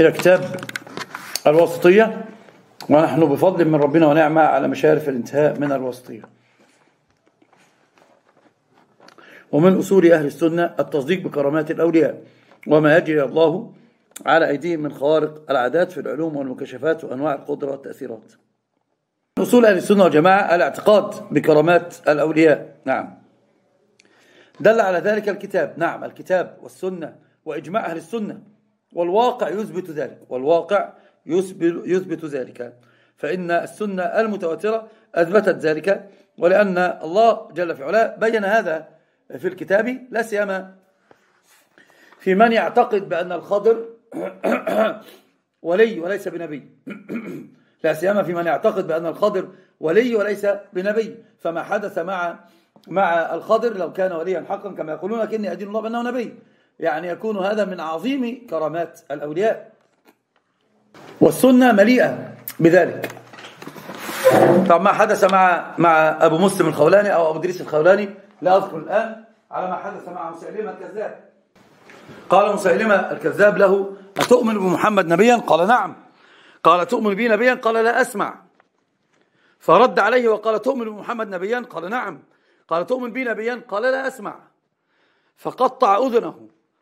إلى كتاب الوسطية ونحن بفضل من ربنا ونعمة على مشارف الانتهاء من الوسطية ومن أصول أهل السنة التصديق بكرامات الأولياء وما يجري الله على أيديهم من خوارق العادات في العلوم والمكشفات وأنواع القدرة والتأثيرات من أصول أهل السنة والجماعة الاعتقاد بكرامات الأولياء نعم دل على ذلك الكتاب نعم الكتاب والسنة وإجماع أهل السنة والواقع يثبت ذلك والواقع يثبت ذلك فإن السنة المتواترة أثبتت ذلك ولأن الله جل في علاه بين هذا في الكتاب لا سيما في من يعتقد بأن الخضر ولي وليس بنبي لا سيما في من يعتقد بأن الخضر ولي وليس بنبي فما حدث مع مع الخضر لو كان وليا حقا كما يقولون لكني أدين الله بأنه نبي يعني يكون هذا من عظيم كرامات الأولياء والسنة مليئة بذلك طب ما حدث مع مع أبو مسلم الخولاني أو أبو دريس الخولاني لا أذكر الآن على ما حدث مع مسيلمة الكذاب قال مسيلمة الكذاب له أتؤمن بمحمد نبيا قال نعم قال تؤمن بي نبيا قال لا أسمع فرد عليه وقال تؤمن بمحمد نبيا قال نعم قال تؤمن بي نبيا قال لا أسمع فقطع أذنه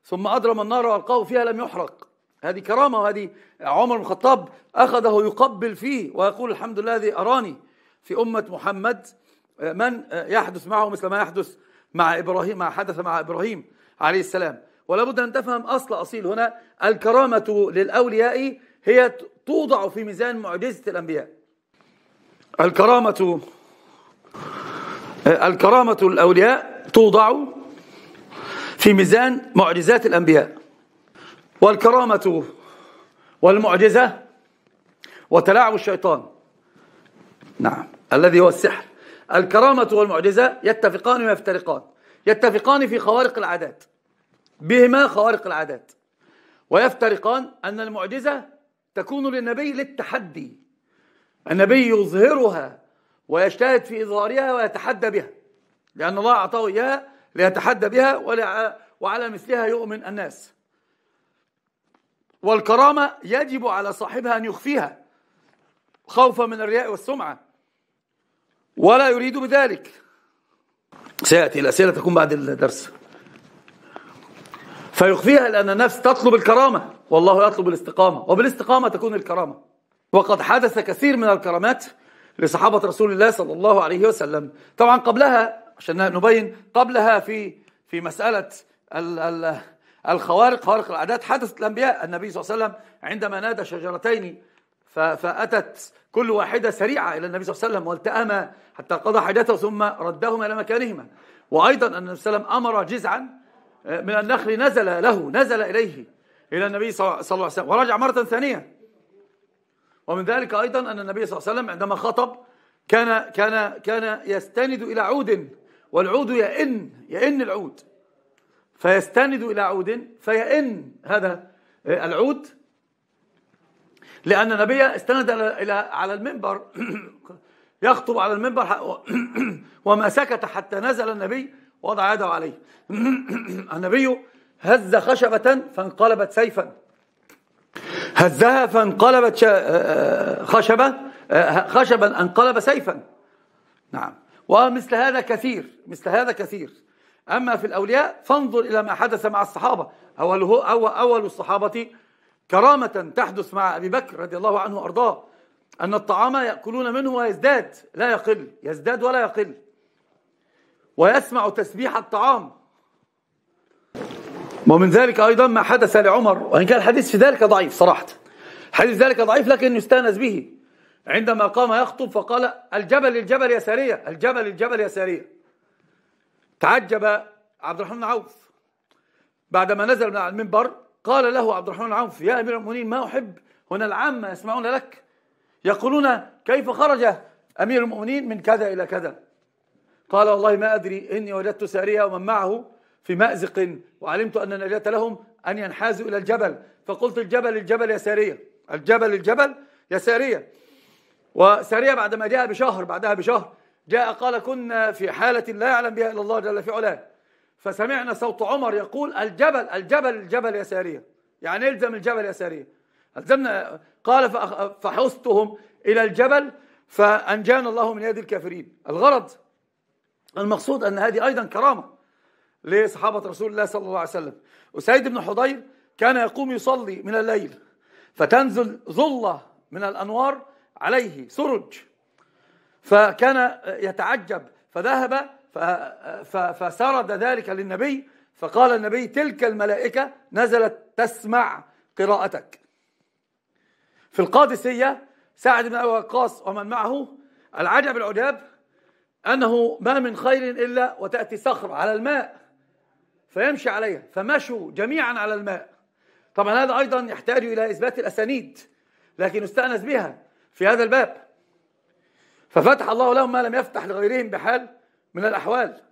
ثم أدرم النار وألقاه فيها لم يحرق هذه كرامة وهذه عمر بن الخطاب أخذه يقبل فيه ويقول الحمد لله الذي أراني في أمة محمد آه، من آه، يحدث معه مثل ما يحدث مع إبراهيم ما حدث مع إبراهيم عليه السلام ولا بد أن تفهم أصل أصيل هنا الكرامة للأولياء هي توضع في ميزان معجزة الأنبياء الكرامة آه، الكرامة الأولياء توضع في ميزان معجزات الأنبياء والكرامة والمعجزة وتلاعب الشيطان نعم الذي هو السحر الكرامة والمعجزة يتفقان ويفترقان يتفقان في خوارق العادات بهما خوارق العادات ويفترقان أن المعجزة تكون للنبي للتحدي النبي يظهرها ويجتهد في إظهارها ويتحدى بها لأن الله أعطاه إياها ليتحدى بها وعلى مثلها يؤمن الناس والكرامة يجب على صاحبها أن يخفيها خوفا من الرياء والسمعة ولا يريد بذلك سيأتي الأسئلة تكون بعد الدرس فيخفيها لأن النفس تطلب الكرامة والله يطلب الاستقامة وبالاستقامة تكون الكرامة وقد حدث كثير من الكرامات لصحابة رسول الله صلى الله عليه وسلم طبعا قبلها عشان نبين قبلها في في مسألة الخوارق خوارق العادات حدثت الأنبياء النبي صلى الله عليه وسلم عندما نادى شجرتين فأتت كل واحدة سريعة إلى النبي صلى الله عليه وسلم والتأما حتى قضى حاجته ثم ردهما إلى مكانهما وأيضا أن النبي صلى الله عليه وسلم أمر جزعا آه، من النخل نزل له نزل إليه إلى النبي صلى الله عليه وسلم ورجع مرة ثانية ومن ذلك أيضا أن النبي صلى الله عليه وسلم عندما خطب كان كان كان يستند إلى عود والعود يئن يئن العود فيستند إلى عود فيئن هذا آه، العود لأن النبي استند إلى على المنبر يخطب على المنبر وما سكت حتى نزل النبي وضع يده عليه النبي هز خشبة فانقلبت سيفا هزها فانقلبت آه، آه، خشبة خشبا انقلب سيفا نعم ومثل هذا كثير مثل هذا كثير أما في الأولياء فانظر إلى ما حدث مع الصحابة أول, هو أول, أول الصحابة كرامة تحدث مع أبي بكر رضي الله عنه وأرضاه أن الطعام يأكلون منه ويزداد لا يقل يزداد ولا يقل ويسمع تسبيح الطعام ومن ذلك أيضا ما حدث لعمر وإن كان الحديث في ذلك ضعيف صراحة حديث ذلك ضعيف لكن يستانس به عندما قام يخطب فقال الجبل الجبل يا سارية الجبل الجبل يا سارية تعجب عبد الرحمن عوف بعدما نزل من على المنبر قال له عبد الرحمن عوف يا أمير المؤمنين ما أحب هنا العامة يسمعون لك يقولون كيف خرج أمير المؤمنين من كذا إلى كذا قال والله ما أدري إني وجدت سارية ومن معه في مأزق وعلمت أن النجاة لهم أن ينحازوا إلى الجبل فقلت الجبل الجبل يا سارية الجبل الجبل يا سارية وسريع بعدما جاء بشهر بعدها بشهر جاء قال كنا في حالة لا يعلم بها إلا الله جل في علاه فسمعنا صوت عمر يقول الجبل الجبل الجبل يا سارية يعني إيه الزم الجبل يا سارية الزمنا قال فحثتهم إلى الجبل فأنجانا الله من يد الكافرين الغرض المقصود أن هذه أيضا كرامة لصحابة رسول الله صلى الله عليه وسلم وسيد بن حضير كان يقوم يصلي من الليل فتنزل ظلة من الأنوار عليه سرج فكان يتعجب فذهب فسرد ذلك للنبي فقال النبي تلك الملائكة نزلت تسمع قراءتك في القادسية سعد بن أبي وقاص ومن معه العجب العجاب أنه ما من خير إلا وتأتي صخرة على الماء فيمشي عليها فمشوا جميعا على الماء طبعا هذا أيضا يحتاج إلى إثبات الأسانيد لكن استأنس بها في هذا الباب ففتح الله لهم ما لم يفتح لغيرهم بحال من الأحوال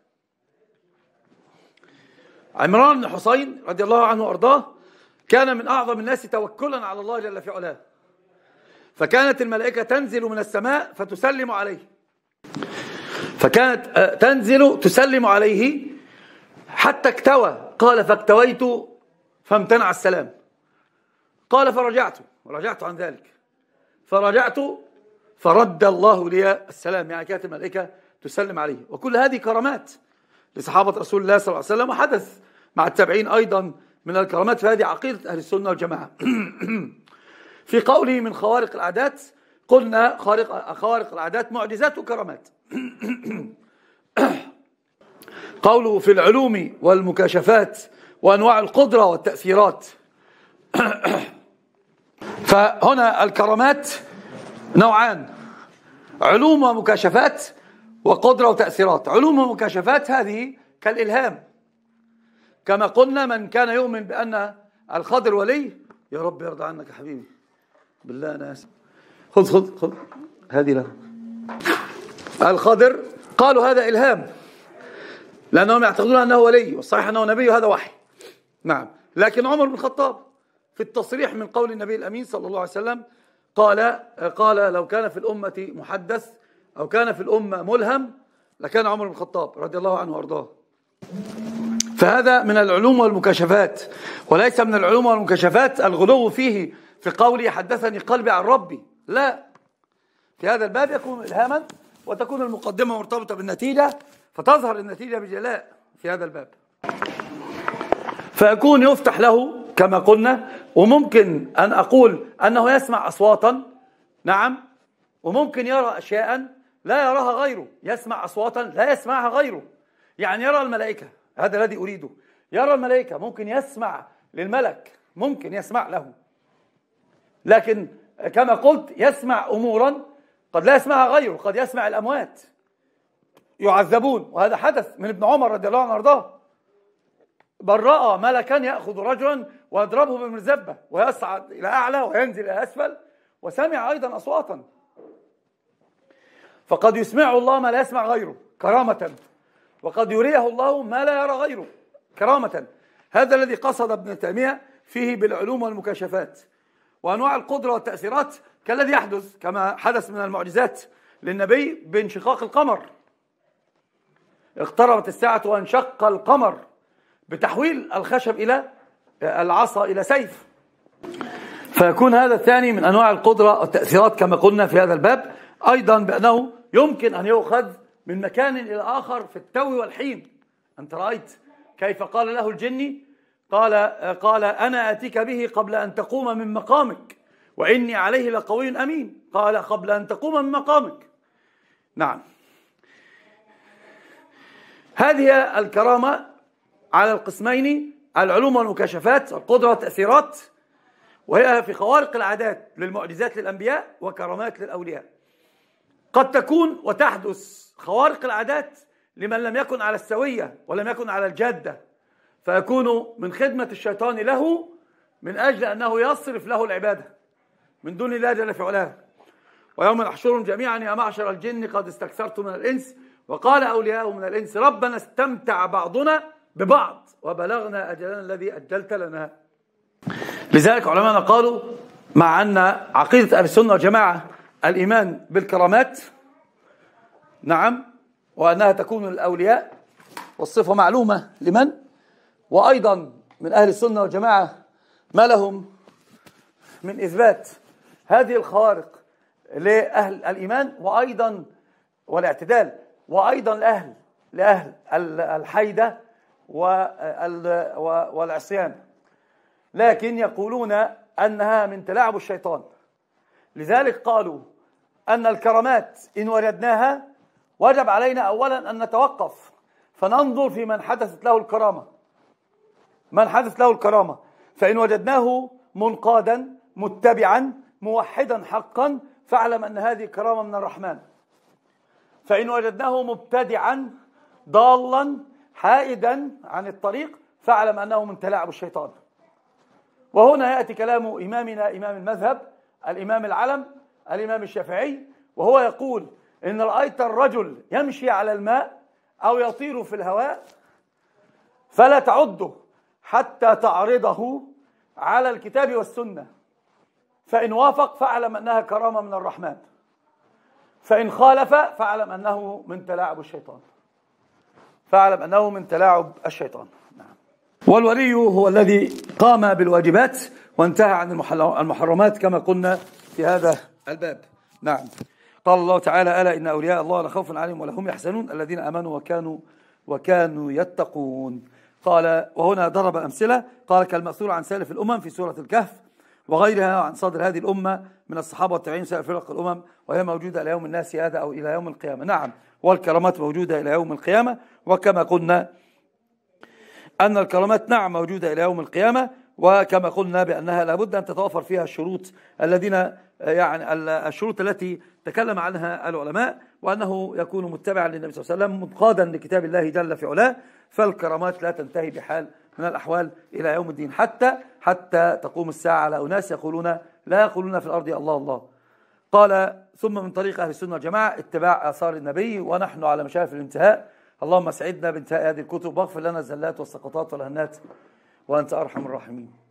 عمران بن حسين رضي الله عنه وأرضاه كان من أعظم الناس توكلا على الله جل في علاه فكانت الملائكة تنزل من السماء فتسلم عليه فكانت آه، تنزل تسلم عليه حتى اكتوى قال فاكتويت فامتنع السلام قال فرجعت ورجعت عن ذلك فرجعت فرد الله لي السلام يعني كانت الملائكة تسلم عليه وكل هذه كرامات لصحابة رسول الله صلى الله عليه وسلم وحدث مع التابعين أيضا من الكرامات فهذه عقيدة أهل السنة والجماعة في قوله من خوارق العادات قلنا خارق خوارق العادات معجزات وكرامات قوله في العلوم والمكاشفات وأنواع القدرة والتأثيرات فهنا الكرامات نوعان علوم ومكاشفات وقدرة وتأثيرات علوم ومكاشفات هذه كالإلهام كما قلنا من كان يؤمن بأن الخضر ولي يا رب يرضى عنك يا حبيبي بالله أنا آسف خذ خذ خذ هذه له الخضر قالوا هذا إلهام لأنهم يعتقدون أنه ولي والصحيح أنه نبي وهذا وحي نعم لكن عمر بن الخطاب في التصريح من قول النبي الأمين صلى الله عليه وسلم قال قال لو كان في الأمة محدث أو كان في الأمة ملهم لكان عمر بن الخطاب رضي الله عنه وأرضاه فهذا من العلوم والمكاشفات وليس من العلوم والمكاشفات الغلو فيه في قولي حدثني قلبي عن ربي لا في هذا الباب يكون إلهاما وتكون المقدمة مرتبطة بالنتيجة فتظهر النتيجة بجلاء في هذا الباب فيكون يفتح له كما قلنا وممكن أن أقول أنه يسمع أصواتا نعم وممكن يرى أشياء لا يراها غيره يسمع أصواتا لا يسمعها غيره يعني يرى الملائكة هذا الذي أريده يرى الملائكة ممكن يسمع للملك ممكن يسمع له لكن كما قلت يسمع أمورا قد لا يسمعها غيره قد يسمع الأموات يعذبون وهذا حدث من ابن عمر رضي الله عنه وارضاه بل رأى ملكا يأخذ رجلا ويضربه بمرزبة ويصعد إلى أعلى وينزل إلى أسفل وسمع أيضا أصواتا فقد يسمعه الله ما لا يسمع غيره كرامة وقد يريه الله ما لا يرى غيره كرامة هذا الذي قصد ابن تيمية فيه بالعلوم والمكاشفات وأنواع القدرة والتأثيرات كالذي يحدث كما حدث من المعجزات للنبي بانشقاق القمر اقتربت الساعة وانشق القمر بتحويل الخشب إلى العصا إلى سيف فيكون هذا الثاني من أنواع القدرة والتاثيرات كما قلنا في هذا الباب أيضا بأنه يمكن أن يؤخذ من مكان إلى آخر في التو والحين أنت رأيت كيف قال له الجني قال قال أنا أتيك به قبل أن تقوم من مقامك وإني عليه لقوي أمين قال قبل أن تقوم من مقامك نعم هذه الكرامة على القسمين العلوم والمكاشفات القدرة والتأثيرات وهي في خوارق العادات للمعجزات للأنبياء وكرامات للأولياء قد تكون وتحدث خوارق العادات لمن لم يكن على السوية ولم يكن على الجادة فيكون من خدمة الشيطان له من أجل أنه يصرف له العبادة من دون الله جل في علاه ويوم نحشرهم جميعا يا معشر الجن قد استكثرتم من الإنس وقال أولياء من الإنس ربنا استمتع بعضنا ببعض وبلغنا أجلنا الذي أجلت لنا لذلك علماءنا قالوا مع أن عقيدة أهل السنة والجماعة الإيمان بالكرامات نعم وأنها تكون للأولياء والصفة معلومة لمن وأيضا من أهل السنة والجماعة ما لهم من إثبات هذه الخوارق لأهل الإيمان وأيضا والاعتدال وأيضا لأهل لأهل الحيدة والعصيان لكن يقولون أنها من تلاعب الشيطان لذلك قالوا أن الكرامات إن وجدناها وجب علينا أولا أن نتوقف فننظر في من حدثت له الكرامة من حدث له الكرامة فإن وجدناه منقادا متبعا موحدا حقا فاعلم أن هذه كرامة من الرحمن فإن وجدناه مبتدعا ضالا حائدا عن الطريق فاعلم أنه من تلاعب الشيطان وهنا يأتي كلام إمامنا إمام المذهب الإمام العلم الإمام الشافعي وهو يقول إن رأيت الرجل يمشي على الماء أو يطير في الهواء فلا تعده حتى تعرضه على الكتاب والسنة فإن وافق فاعلم أنها كرامة من الرحمن فإن خالف فاعلم أنه من تلاعب الشيطان فاعلم أنه من تلاعب الشيطان نعم. والولي هو الذي قام بالواجبات وانتهى عن المحرمات كما قلنا في هذا الباب نعم قال الله تعالى ألا إن أولياء الله لخوف عليهم ولا هم يحزنون الذين أمنوا وكانوا وكانوا يتقون قال وهنا ضرب أمثلة قال كالمأثور عن سالف الأمم في سورة الكهف وغيرها عن صدر هذه الأمة من الصحابة والتابعين سائر فرق الأمم وهي موجودة إلى يوم الناس هذا أو إلى يوم القيامة نعم والكرامات موجودة إلى يوم القيامة وكما قلنا أن الكرامات نعم موجودة إلى يوم القيامة وكما قلنا بأنها لابد أن تتوافر فيها الشروط الذين يعني الشروط التي تكلم عنها العلماء وأنه يكون متبعا للنبي صلى الله عليه وسلم منقادا لكتاب الله جل في علاه فالكرامات لا تنتهي بحال من الأحوال إلى يوم الدين حتى حتى تقوم الساعة على أناس يقولون لا يقولون في الأرض الله الله قال ثم من طريق أهل السنة والجماعة اتباع آثار النبي ونحن على مشارف الانتهاء اللهم اسعدنا بانتهاء هذه الكتب واغفر لنا الزلات والسقطات والهنات وأنت أرحم الراحمين